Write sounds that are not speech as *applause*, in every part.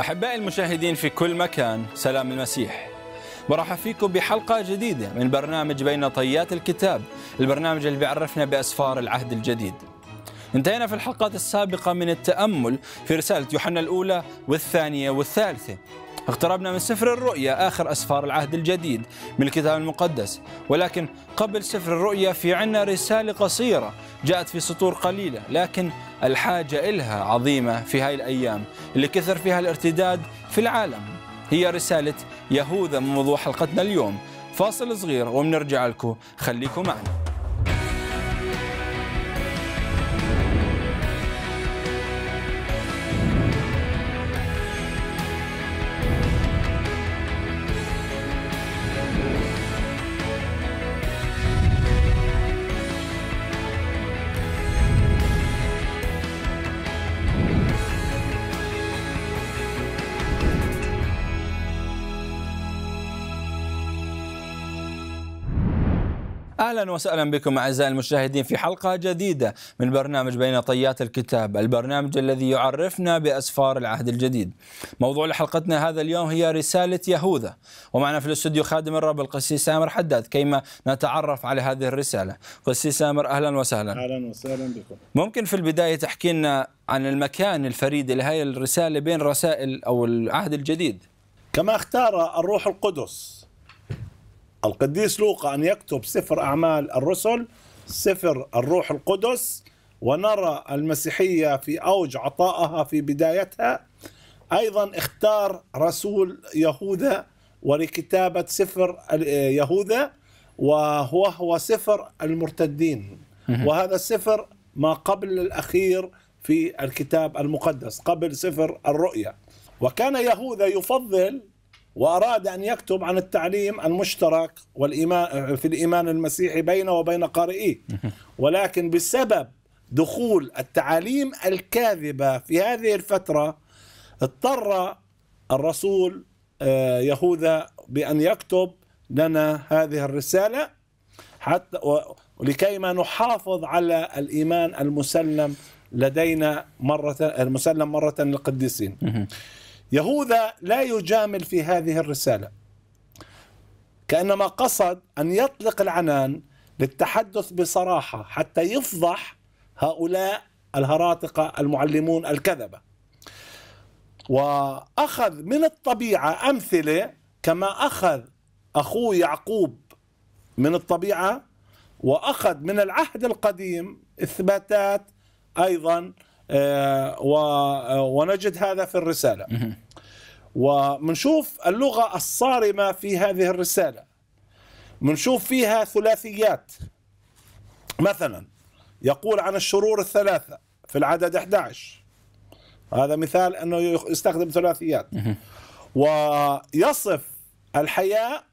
أحبائي المشاهدين في كل مكان سلام المسيح برحب فيكم بحلقة جديدة من برنامج بين طيات الكتاب البرنامج اللي بيعرفنا بأسفار العهد الجديد انتهينا في الحلقات السابقة من التأمل في رسالة يوحنا الأولى والثانية والثالثة اقتربنا من سفر الرؤيا آخر أسفار العهد الجديد من الكتاب المقدس ولكن قبل سفر الرؤيا في عنا رسالة قصيرة جاءت في سطور قليلة لكن الحاجة إلها عظيمة في هاي الأيام اللي كثر فيها الارتداد في العالم هي رسالة يهوذا من موضوع حلقتنا اليوم فاصل صغير وبنرجع لكم خليكم معنا اهلا وسهلا بكم اعزائي المشاهدين في حلقه جديده من برنامج بين طيات الكتاب، البرنامج الذي يعرفنا باسفار العهد الجديد. موضوع لحلقتنا هذا اليوم هي رساله يهوذا، ومعنا في الاستوديو خادم الرب القسيس سامر حداد كيما نتعرف على هذه الرساله. قسيس سامر اهلا وسهلا. اهلا وسهلا بكم. ممكن في البدايه تحكي لنا عن المكان الفريد لهذه الرساله بين رسائل او العهد الجديد. كما اختار الروح القدس القديس لوقا أن يكتب سفر أعمال الرسل سفر الروح القدس ونرى المسيحية في أوج عطائها في بدايتها أيضا اختار رسول يهوذا ولكتابة سفر يهوذا وهو سفر المرتدين وهذا السفر ما قبل الأخير في الكتاب المقدس قبل سفر الرؤيا وكان يهوذا يفضل وأراد أن يكتب عن التعليم المشترك والإيمان في الإيمان المسيحي بينه وبين قارئيه *laughs* ولكن بسبب دخول التعاليم الكاذبة في هذه الفترة اضطر الرسول آه، يهوذا بأن يكتب لنا هذه الرسالة حتى ولكيما نحافظ على الإيمان المسلم لدينا مرة المسلم مرة للقديسين يهوذا لا يجامل في هذه الرسالة كأنما قصد أن يطلق العنان للتحدث بصراحة حتى يفضح هؤلاء الهراطقة المعلمون الكذبة وأخذ من الطبيعة أمثلة كما أخذ أخوه يعقوب من الطبيعة وأخذ من العهد القديم إثباتات أيضا آه، آه، ونجد هذا في الرسالة ومنشوف اللغة الصارمة في هذه الرسالة منشوف فيها ثلاثيات مثلا يقول عن الشرور الثلاثة في العدد 11 هذا مثال أنه يستخدم ثلاثيات ويصف الحياء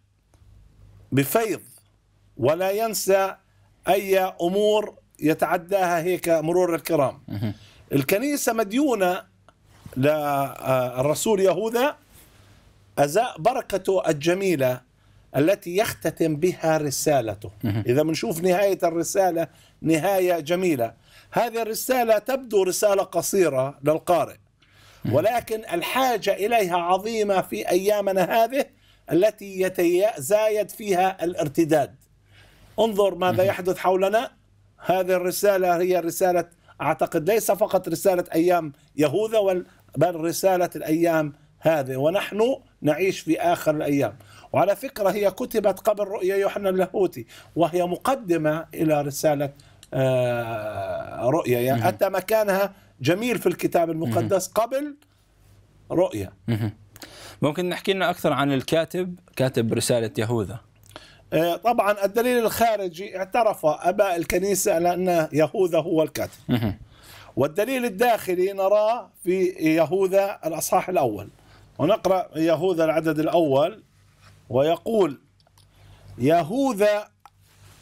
بفيض ولا ينسى أي أمور يتعداها هيك مرور الكرام الكنيسة مديونة للرسول يهوذا أزاء بركته الجميلة التي يختتم بها رسالته إذا بنشوف نهاية الرسالة نهاية جميلة هذه الرسالة تبدو رسالة قصيرة للقارئ ولكن الحاجة إليها عظيمة في أيامنا هذه التي يتزايد فيها الارتداد انظر ماذا يحدث حولنا هذه الرسالة هي رسالة أعتقد ليس فقط رسالة أيام يهوذا بل رسالة الأيام هذه ونحن نعيش في آخر الأيام وعلى فكرة هي كتبت قبل رؤية يوحنا اللاهوتي وهي مقدمة إلى رسالة آه، رؤية يعني أتى مكانها جميل في الكتاب المقدس قبل رؤية ممكن نحكي لنا أكثر عن الكاتب كاتب رسالة يهوذا آه، طبعا الدليل الخارجي اعترف اباء الكنيسه على ان يهوذا هو الكاتب والدليل الداخلي نراه في يهوذا الاصحاح الاول ونقرا يهوذا العدد الاول ويقول يهوذا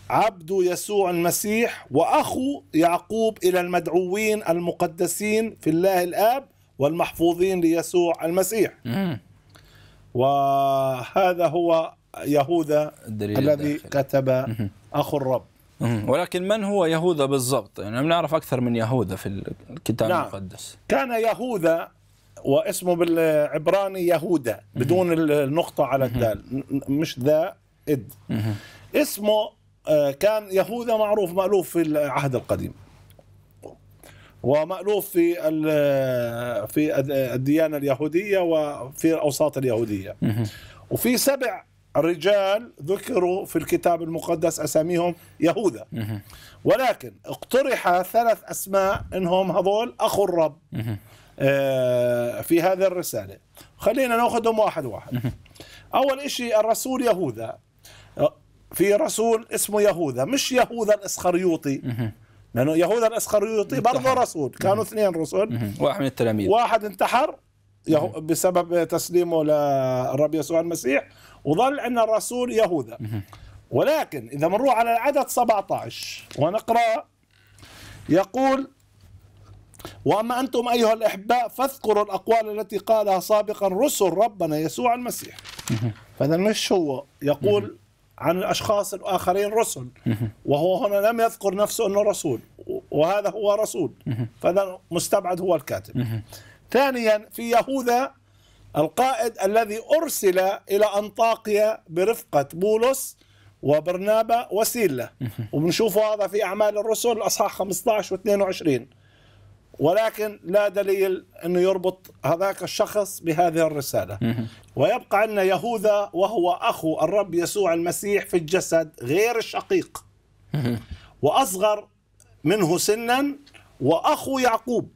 عبد يسوع المسيح واخو يعقوب الى المدعوين المقدسين في الله الاب والمحفوظين ليسوع المسيح وهذا هو يهوذا الذي داخل. كتب اخو الرب ولكن من هو يهوذا بالضبط؟ يعني بنعرف اكثر من يهوذا في الكتاب نعم. المقدس كان يهوذا واسمه بالعبراني يهوذا بدون النقطه على الدال مش ذا اد اسمه آه، كان يهوذا معروف مألوف في العهد القديم ومألوف في في الديانه اليهوديه وفي الاوساط اليهوديه وفي سبع رجال ذكروا في الكتاب المقدس أساميهم يهوذا ولكن اقترح ثلاث أسماء إنهم هذول أخو الرب آه، في هذه الرسالة خلينا نأخذهم واحد واحد أول إشي الرسول يهوذا آه، في رسول اسمه يهوذا مش يهوذا الإسخريوطي لأنه يهوذا الإسخريوطي برضه رسول كانوا اثنين رسل واحد من التلاميذ واحد انتحر بسبب تسليمه للرب يسوع المسيح وظل أن الرسول يهوذا ولكن إذا بنروح على العدد 17 ونقرأ يقول واما انتم ايها الاحباء فاذكروا الاقوال التي قالها سابقا رسل ربنا يسوع المسيح فاذا مش هو يقول عن الاشخاص الاخرين رسل وهو هنا لم يذكر نفسه انه رسول وهذا هو رسول فاذا مستبعد هو الكاتب ثانيا في يهوذا القائد الذي أرسل إلى أنطاقيا برفقة بولس وبرنابا وسيلة وبنشوفه هذا في أعمال الرسل الأصحاح 15 و22 ولكن لا دليل أنه يربط هذاك الشخص بهذه الرسالة ويبقى عندنا يهوذا وهو أخو الرب يسوع المسيح في الجسد غير الشقيق وأصغر منه سنا وأخو يعقوب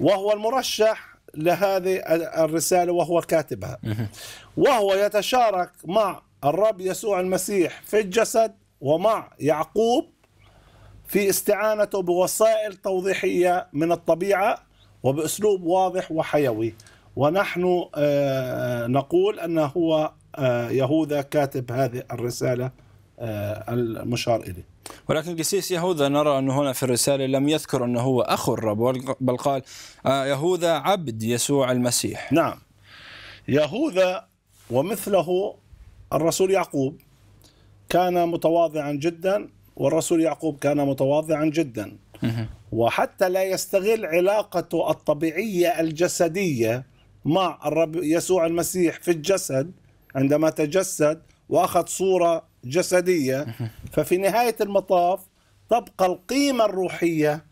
وهو المرشح لهذه الرسالة وهو كاتبها وهو يتشارك مع الرب يسوع المسيح في الجسد ومع يعقوب في استعانته بوسائل توضيحية من الطبيعة وبأسلوب واضح وحيوي ونحن آه، نقول أن هو آه، يهوذا كاتب هذه الرسالة آه، المشار إليه ولكن قسيس يهوذا نرى أنه هنا في الرسالة لم يذكر أنه هو أخو الرب بل قال آه، يهوذا عبد يسوع المسيح نعم يهوذا ومثله الرسول يعقوب كان متواضعا جدا والرسول يعقوب كان متواضعا جدا وحتى لا يستغل علاقته الطبيعية الجسدية مع الرب يسوع المسيح في الجسد عندما تجسد وأخذ صورة جسديه ففي نهايه المطاف تبقى القيمه الروحيه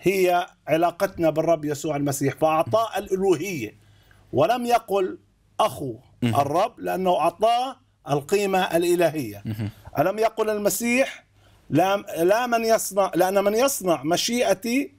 هي علاقتنا بالرب يسوع المسيح فأعطاء الالوهيه ولم يقل اخو الرب لانه اعطاه القيمه الالهيه الم يقل المسيح لا لا من يصنع لان من يصنع مشيئتي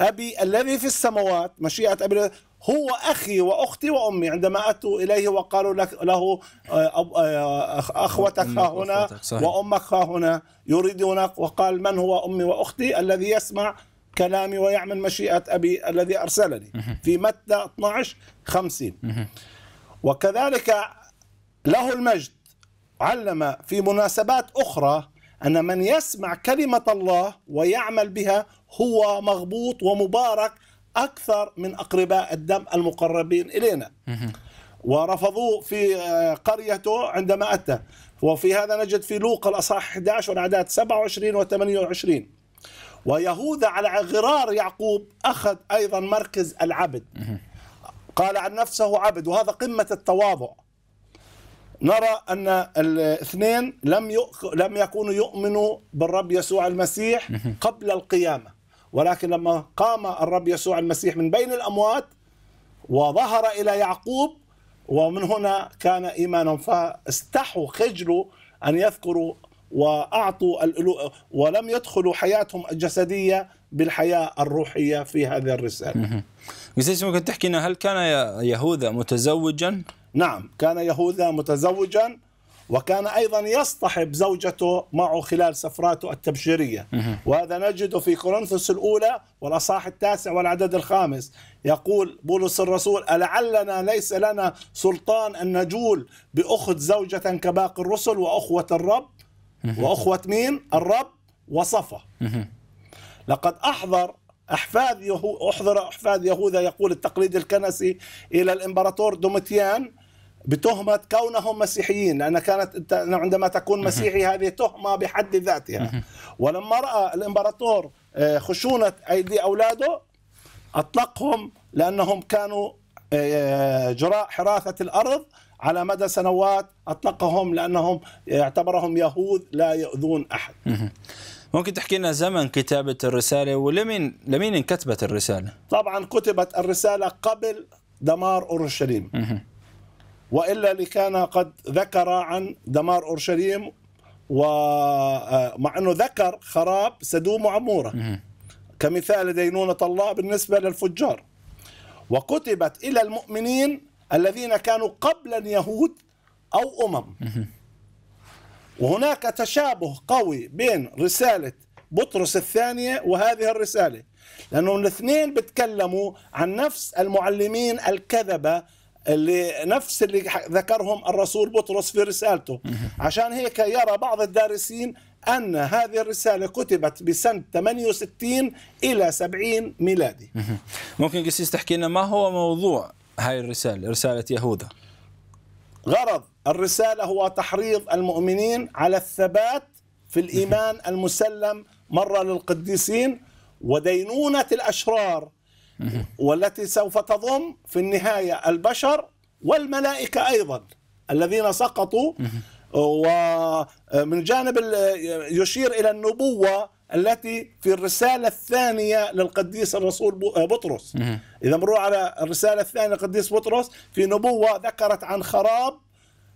ابي الذي في السماوات مشيئه ابي هو أخي وأختي وأمي عندما أتوا إليه وقالوا لك له آه، آه، أخوتك ها هنا وأمك ها هنا يريدونك وقال من هو أمي وأختي الذي يسمع كلامي ويعمل مشيئة أبي الذي أرسلني في متى 12 50 وكذلك له المجد علم في مناسبات أخرى أن من يسمع كلمة الله ويعمل بها هو مغبوط ومبارك أكثر من أقرباء الدم المقربين إلينا ورفضوه في آه، قريته عندما أتى وفي هذا نجد في لوقا الأصحاح 11 والعداد 27 و 28 ويهوذا على غرار يعقوب أخذ أيضا مركز العبد قال عن نفسه عبد وهذا قمة التواضع نرى أن الاثنين لم لم يكونوا يؤمنوا بالرب يسوع المسيح قبل القيامة ولكن لما قام الرب يسوع المسيح من بين الأموات وظهر إلى يعقوب ومن هنا كان إيمانهم فاستحوا خجلوا أن يذكروا وأعطوا الألو... ولم يدخلوا حياتهم الجسدية بالحياة الروحية في هذه الرسالة بس ممكن تحكي هل كان يهوذا متزوجا؟ نعم كان يهوذا متزوجا وكان أيضا يصطحب زوجته معه خلال سفراته التبشيرية وهذا نجده في كورنثوس الأولى والأصحاح التاسع والعدد الخامس يقول بولس الرسول ألعلنا ليس لنا سلطان أن نجول بأخت زوجة كباقي الرسل وأخوة الرب وأخوة مين؟ الرب وصفة لقد أحضر أحفاد يهو... أحضر أحفاد يهوذا يقول التقليد الكنسي إلى الإمبراطور دومتيان بتهمة كونهم مسيحيين لأن كانت عندما تكون مسيحي هذه تهمة بحد ذاتها ولما رأى الإمبراطور آه، خشونة أيدي أولاده أطلقهم لأنهم كانوا آه، آه، جراء حراثة الأرض على مدى سنوات أطلقهم لأنهم اعتبرهم يهود لا يؤذون أحد ممكن تحكي لنا زمن كتابة الرسالة ولمين لمين انكتبت الرسالة؟ طبعا كتبت الرسالة قبل دمار أورشليم والا لكان قد ذكر عن دمار اورشليم ومع آه، انه ذكر خراب سدوم وعموره كمثال دينونه الله بالنسبه للفجار وكتبت الى المؤمنين الذين كانوا قبل اليهود او امم وهناك تشابه قوي بين رساله بطرس الثانيه وهذه الرساله لانه الاثنين بتكلموا عن نفس المعلمين الكذبه اللي نفس اللي ذكرهم الرسول بطرس في رسالته عشان هيك يرى بعض الدارسين أن هذه الرسالة كتبت بسنة 68 إلى 70 ميلادي ممكن قسيس تحكي لنا ما هو موضوع هاي الرسالة رسالة يهوذا غرض الرسالة هو تحريض المؤمنين على الثبات في الإيمان المسلم مرة للقديسين ودينونة الأشرار والتي سوف تضم في النهاية البشر والملائكة أيضا الذين سقطوا ومن جانب يشير إلى النبوة التي في الرسالة الثانية للقديس الرسول آه، بطرس إذا مروا على الرسالة الثانية للقديس بطرس في نبوة ذكرت عن خراب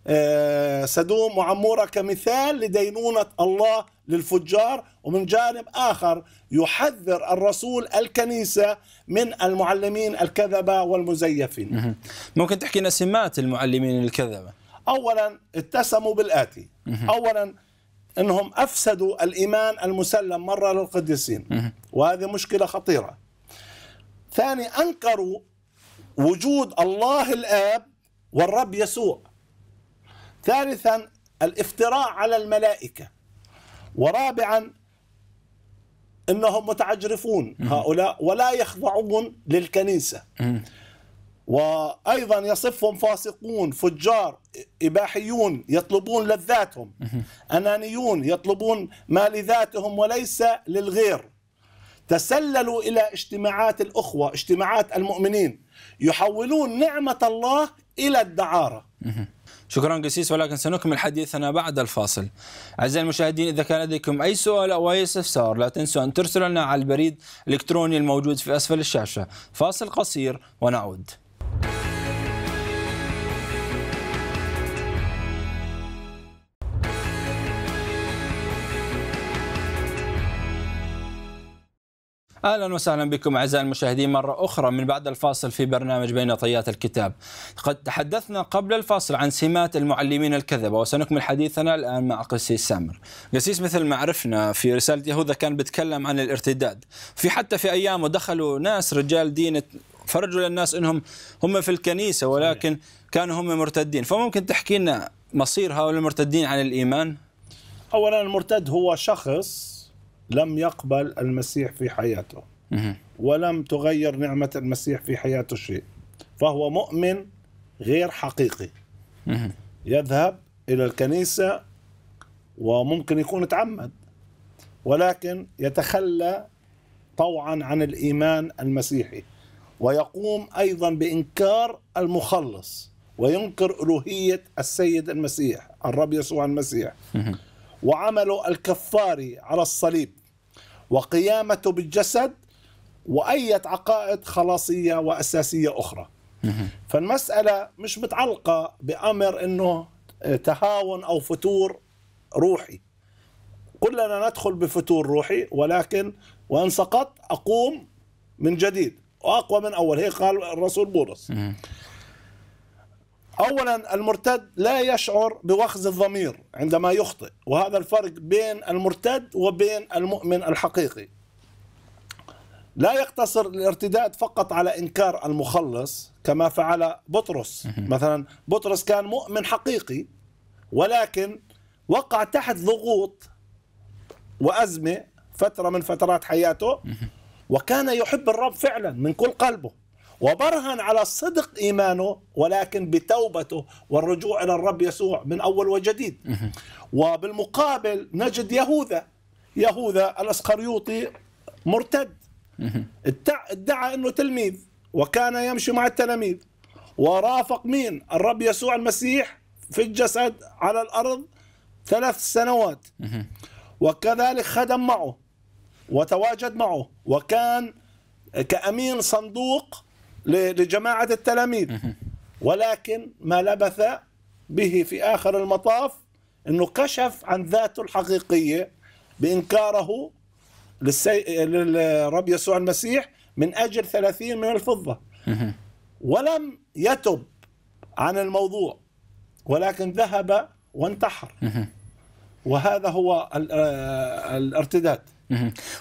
آه، سدوم وعمورة كمثال لدينونة الله للفجار ومن جانب آخر يحذر الرسول الكنيسة من المعلمين الكذبة والمزيفين ممكن تحكي لنا سمات المعلمين الكذبة أولا اتسموا بالآتي أولا أنهم أفسدوا الإيمان المسلم مرة للقديسين وهذه مشكلة خطيرة ثاني أنكروا وجود الله الآب والرب يسوع ثالثا الافتراء على الملائكة ورابعا انهم متعجرفون هؤلاء ولا يخضعون للكنيسه وايضا يصفهم فاسقون فجار اباحيون يطلبون لذاتهم انانيون يطلبون ما لذاتهم وليس للغير تسللوا الى اجتماعات الاخوه اجتماعات المؤمنين يحولون نعمه الله الى الدعاره شكرا قسيس ولكن سنكمل حديثنا بعد الفاصل أعزائي المشاهدين إذا كان لديكم أي سؤال أو أي استفسار لا تنسوا أن ترسلوا لنا على البريد الإلكتروني الموجود في أسفل الشاشة فاصل قصير ونعود اهلا وسهلا بكم اعزائي المشاهدين مره اخرى من بعد الفاصل في برنامج بين طيات الكتاب. قد تحدثنا قبل الفاصل عن سمات المعلمين الكذبه وسنكمل حديثنا الان مع قسيس سامر. قسيس مثل ما عرفنا في رساله يهوذا كان بيتكلم عن الارتداد، في حتى في ايامه دخلوا ناس رجال دين فرجوا للناس انهم هم في الكنيسه ولكن كانوا هم مرتدين، فممكن تحكي لنا مصير هؤلاء المرتدين عن الايمان؟ اولا المرتد هو شخص لم يقبل المسيح في حياته ولم تغير نعمة المسيح في حياته شيء فهو مؤمن غير حقيقي يذهب إلى الكنيسة وممكن يكون تعمد ولكن يتخلى طوعا عن الإيمان المسيحي ويقوم أيضا بإنكار المخلص وينكر ألوهية السيد المسيح الرب يسوع المسيح وعمل الكفار على الصليب وقيامته بالجسد وأية عقائد خلاصية وأساسية أخرى فالمسألة مش متعلقة بأمر أنه تهاون أو فتور روحي كلنا ندخل بفتور روحي ولكن وإن سقط أقوم من جديد وأقوى من أول هيك قال الرسول بولس اولا المرتد لا يشعر بوخز الضمير عندما يخطئ وهذا الفرق بين المرتد وبين المؤمن الحقيقي لا يقتصر الارتداد فقط على انكار المخلص كما فعل بطرس مثلا بطرس كان مؤمن حقيقي ولكن وقع تحت ضغوط وازمه فتره من فترات حياته وكان يحب الرب فعلا من كل قلبه وبرهن على صدق إيمانه ولكن بتوبته والرجوع إلى الرب يسوع من أول وجديد وبالمقابل نجد يهوذا يهوذا الأسقريوطي مرتد ادعى أنه تلميذ وكان يمشي مع التلاميذ ورافق مين الرب يسوع المسيح في الجسد على الأرض ثلاث سنوات وكذلك خدم معه وتواجد معه وكان كأمين صندوق لجماعة التلاميذ ولكن ما لبث به في آخر المطاف أنه كشف عن ذاته الحقيقية بإنكاره للسي... للرب يسوع المسيح من أجل ثلاثين من الفضة ولم يتب عن الموضوع ولكن ذهب وانتحر وهذا هو آه، الارتداد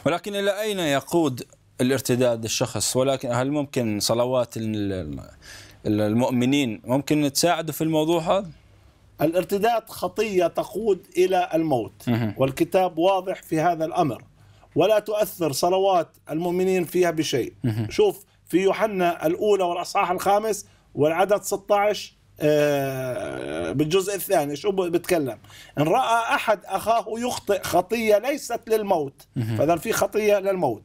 ولكن إلى أين يقود الارتداد الشخص ولكن هل ممكن صلوات المؤمنين ممكن تساعده في الموضوع هذا؟ الارتداد خطية تقود إلى الموت والكتاب واضح في هذا الأمر ولا تؤثر صلوات المؤمنين فيها بشيء شوف في يوحنا الأولى والأصحاح الخامس والعدد 16 آه، بالجزء الثاني شو بتكلم إن رأى أحد أخاه يخطئ خطية ليست للموت فإذا في خطية للموت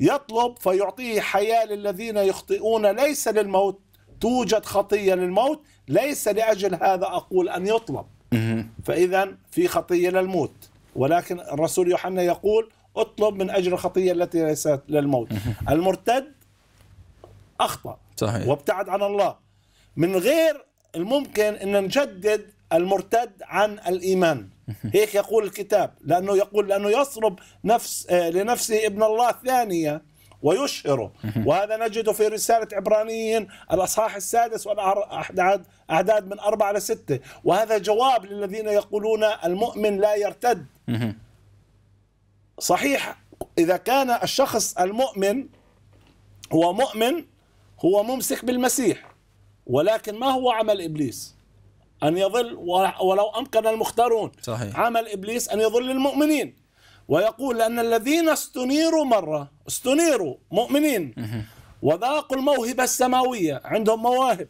يطلب فيعطيه حياة للذين يخطئون ليس للموت توجد خطية للموت ليس لأجل هذا أقول أن يطلب فإذا في خطية للموت ولكن الرسول يوحنا يقول اطلب من أجل الخطية التي ليست للموت المرتد أخطأ صحيح. وابتعد عن الله من غير الممكن أن نجدد المرتد عن الإيمان هيك يقول الكتاب لأنه يقول لأنه يصرب نفس آه، لنفسه ابن الله ثانية ويشهره وهذا نجده في رسالة عبرانيين الأصحاح السادس والأعداد أعداد من أربعة لستة وهذا جواب للذين يقولون المؤمن لا يرتد صحيح إذا كان الشخص المؤمن هو مؤمن هو ممسك بالمسيح ولكن ما هو عمل إبليس أن يظل ولو أمكن المختارون صحيح. عمل إبليس أن يظل المؤمنين ويقول لأن الذين استنيروا مرة استنيروا مؤمنين وذاقوا الموهبة السماوية عندهم مواهب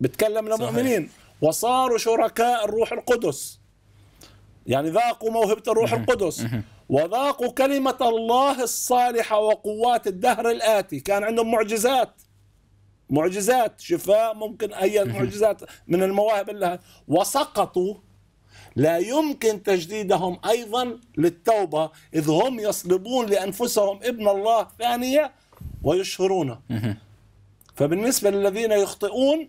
بتكلم لمؤمنين وصاروا شركاء الروح القدس يعني ذاقوا موهبة الروح القدس وذاقوا كلمة الله الصالحة وقوات الدهر الآتي كان عندهم معجزات معجزات شفاء آه، ممكن اي معجزات من المواهب لها وسقطوا لا يمكن تجديدهم ايضا للتوبه اذ هم يصلبون لانفسهم ابن الله ثانيه ويشهرونه فبالنسبه للذين يخطئون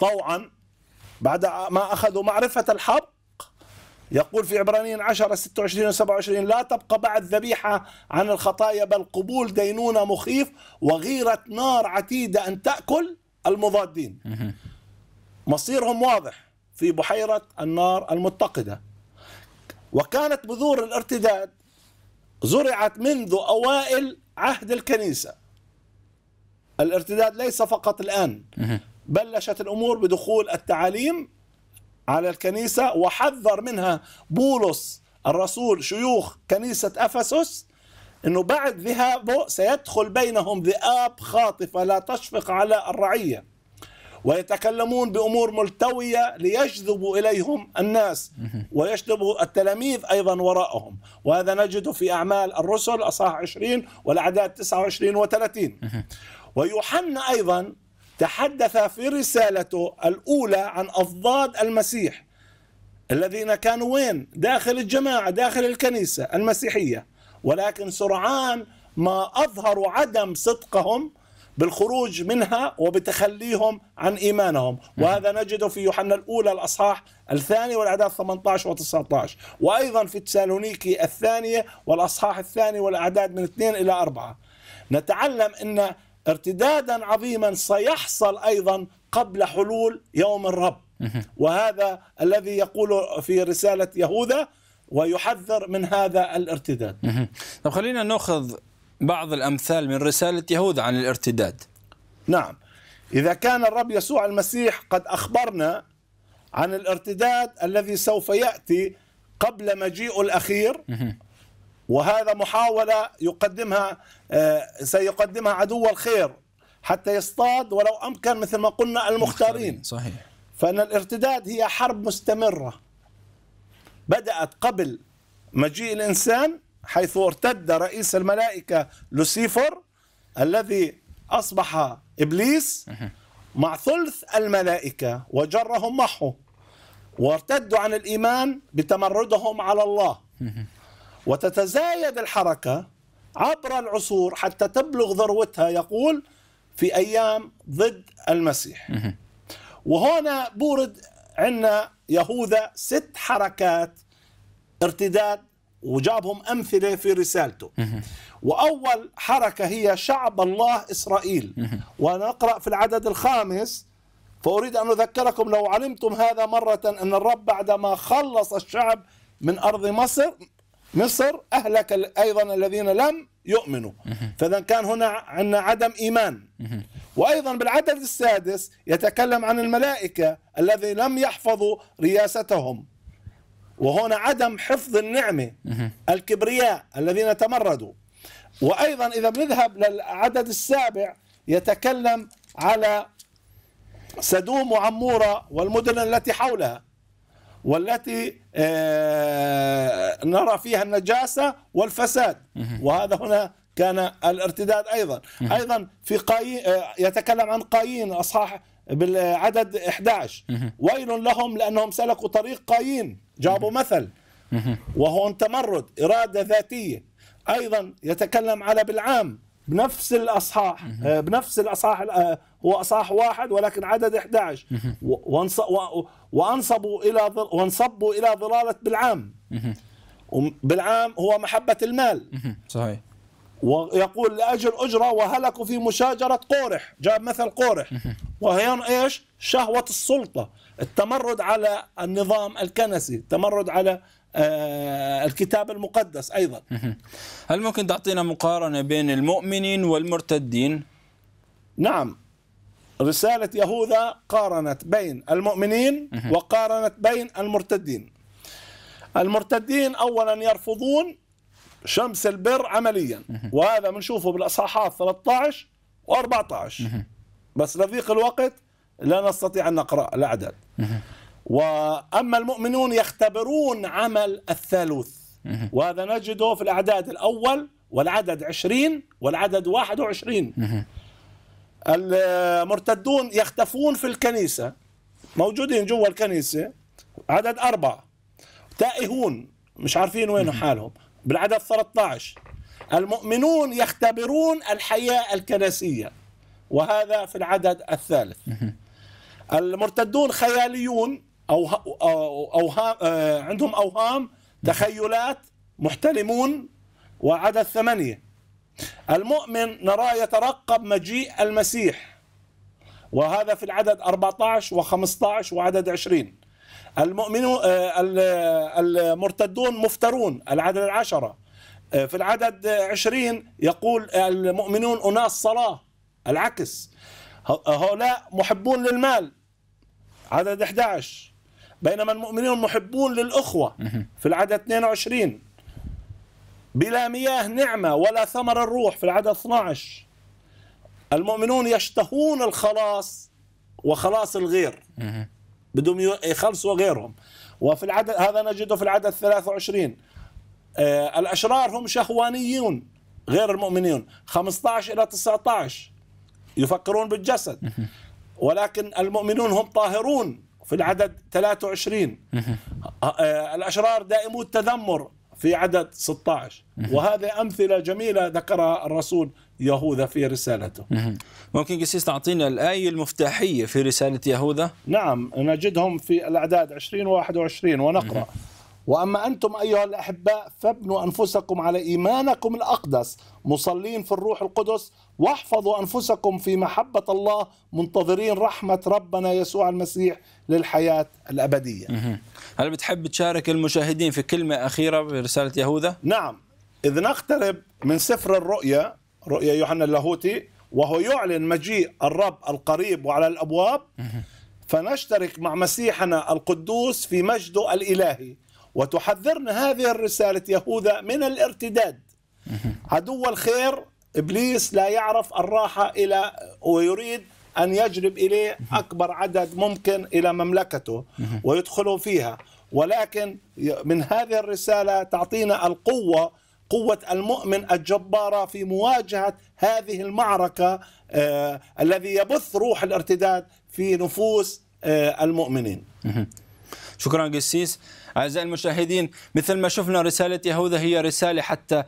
طوعا بعد ما اخذوا معرفه الحق يقول في عبرانيين 10 26 و 27 لا تبقى بعد ذبيحة عن الخطايا بل قبول دينونة مخيف وغيرة نار عتيدة أن تأكل المضادين مصيرهم واضح في بحيرة النار المتقدة وكانت بذور الارتداد زرعت منذ أوائل عهد الكنيسة الارتداد ليس فقط الآن بلشت الأمور بدخول التعاليم على الكنيسة وحذر منها بولس الرسول شيوخ كنيسة أفسس أنه بعد ذهابه سيدخل بينهم ذئاب خاطفة لا تشفق على الرعية ويتكلمون بأمور ملتوية ليجذبوا إليهم الناس ويجذبوا التلاميذ أيضا وراءهم وهذا نجده في أعمال الرسل أصحاح 20 والأعداد 29 و30 ويوحنا أيضا تحدث في رسالته الأولى عن أضداد المسيح الذين كانوا وين داخل الجماعة داخل الكنيسة المسيحية ولكن سرعان ما أظهروا عدم صدقهم بالخروج منها وبتخليهم عن إيمانهم وهذا نجده في يوحنا الأولى الأصحاح الثاني والأعداد 18 و19 وأيضا في تسالونيكي الثانية والأصحاح الثاني والأعداد من 2 إلى 4 نتعلم أن ارتدادا عظيما سيحصل ايضا قبل حلول يوم الرب وهذا الذي يقول في رساله يهوذا ويحذر من هذا الارتداد طب خلينا ناخذ بعض الامثال من رساله يهوذا عن الارتداد نعم اذا كان الرب يسوع المسيح قد اخبرنا عن الارتداد الذي سوف ياتي قبل مجيء الاخير وهذا محاولة يقدمها آه، سيقدمها عدو الخير حتى يصطاد ولو أمكن مثل ما قلنا المختارين صحيح فأن الارتداد هي حرب مستمرة بدأت قبل مجيء الإنسان حيث ارتد رئيس الملائكة لوسيفر الذي أصبح إبليس مع ثلث الملائكة وجرهم معه وارتدوا عن الإيمان بتمردهم على الله وتتزايد الحركة عبر العصور حتى تبلغ ذروتها يقول في أيام ضد المسيح وهنا بورد عندنا يهوذا ست حركات ارتداد وجابهم أمثلة في رسالته وأول حركة هي شعب الله إسرائيل ونقرأ في العدد الخامس فأريد أن أذكركم لو علمتم هذا مرة أن الرب بعدما خلص الشعب من أرض مصر مصر أهلك أيضا الذين لم يؤمنوا فإذا كان هنا عندنا عدم إيمان وأيضا بالعدد السادس يتكلم عن الملائكة الذي لم يحفظوا رياستهم وهنا عدم حفظ النعمة الكبرياء الذين تمردوا وأيضا إذا بنذهب للعدد السابع يتكلم على سدوم وعمورة والمدن التي حولها والتي آه، نرى فيها النجاسة والفساد وهذا هنا كان الارتداد أيضا أيضا في قايين آه، يتكلم عن قايين أصحاح بالعدد 11 ويل لهم لأنهم سلكوا طريق قايين جابوا مثل وهون تمرد إرادة ذاتية أيضا يتكلم على بالعام بنفس الأصحاح آه، بنفس الأصحاح هو أصح واحد ولكن عدد 11 وأنصبوا إلى وانصبوا إلى ضلالة بالعام بالعام هو محبة المال صحيح ويقول لأجل أجرة وهلكوا في مشاجرة قورح جاب مثل قورح وهي إيش شهوة السلطة التمرد على النظام الكنسي التمرد على آه، الكتاب المقدس أيضا هل ممكن تعطينا مقارنة بين المؤمنين والمرتدين؟ نعم رسالة يهوذا قارنت بين المؤمنين وقارنت بين المرتدين المرتدين أولا يرفضون شمس البر عمليا وهذا بنشوفه بالأصحاحات 13 و14 بس لضيق الوقت لا نستطيع أن نقرأ الأعداد وأما المؤمنون يختبرون عمل الثالوث وهذا نجده في الأعداد الأول والعدد 20 والعدد 21 المرتدون يختفون في الكنيسة موجودين جوا الكنيسة عدد أربعة تائهون مش عارفين وين حالهم بالعدد 13 المؤمنون يختبرون الحياة الكنسية وهذا في العدد الثالث المرتدون خياليون أو, أو أوهام آه، عندهم أوهام تخيلات محتلمون وعدد ثمانية المؤمن نراه يترقب مجيء المسيح وهذا في العدد 14 و15 وعدد 20 المؤمنون آه، المرتدون مفترون العدد العشرة آه، في العدد 20 يقول المؤمنون أناس صلاة العكس هؤلاء محبون للمال عدد 11 بينما المؤمنون محبون للأخوة في العدد 22 بلا مياه نعمة ولا ثمر الروح في العدد 12 المؤمنون يشتهون الخلاص وخلاص الغير بدهم يخلصوا إيه، غيرهم وفي العدد هذا نجده في العدد 23 آه الأشرار هم شهوانيون غير المؤمنين 15 إلى 19 يفكرون بالجسد ولكن المؤمنون هم طاهرون في العدد 23 آه الأشرار دائمو التذمر في عدد 16 وهذه أمثلة جميلة ذكرها الرسول يهوذا في رسالته ممكن قسيس تعطينا الآية المفتاحية في رسالة يهوذا؟ نعم نجدهم في الأعداد 20 و21 ونقرأ وأما أنتم أيها الأحباء فابنوا أنفسكم على إيمانكم الأقدس مصلين في الروح القدس واحفظوا أنفسكم في محبة الله منتظرين رحمة ربنا يسوع المسيح للحياة الأبدية هل بتحب تشارك المشاهدين في كلمة أخيرة برسالة يهوذا؟ نعم إذ نقترب من سفر الرؤيا رؤيا يوحنا اللاهوتي وهو يعلن مجيء الرب القريب وعلى الأبواب فنشترك مع مسيحنا القدوس في مجده الإلهي وتحذرنا هذه الرسالة يهوذا من الارتداد عدو الخير إبليس لا يعرف الراحة إلى ويريد أن يجلب إليه أكبر عدد ممكن إلى مملكته ويدخلوا فيها ولكن من هذه الرسالة تعطينا القوة قوة المؤمن الجبارة في مواجهة هذه المعركة آه الذي يبث روح الارتداد في نفوس آه المؤمنين شكرا قسيس أعزائي المشاهدين مثل ما شفنا رسالة يهوذا هي رسالة حتى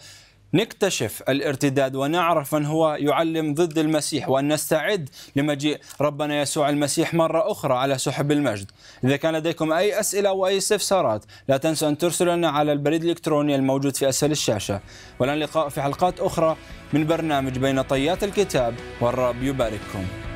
نكتشف الارتداد ونعرف من هو يعلم ضد المسيح وان نستعد لمجيء ربنا يسوع المسيح مره اخرى على سحب المجد. اذا كان لديكم اي اسئله او اي استفسارات لا تنسوا ان ترسلوا لنا على البريد الالكتروني الموجود في اسفل الشاشه. ولن لقاء في حلقات اخرى من برنامج بين طيات الكتاب والرب يبارككم.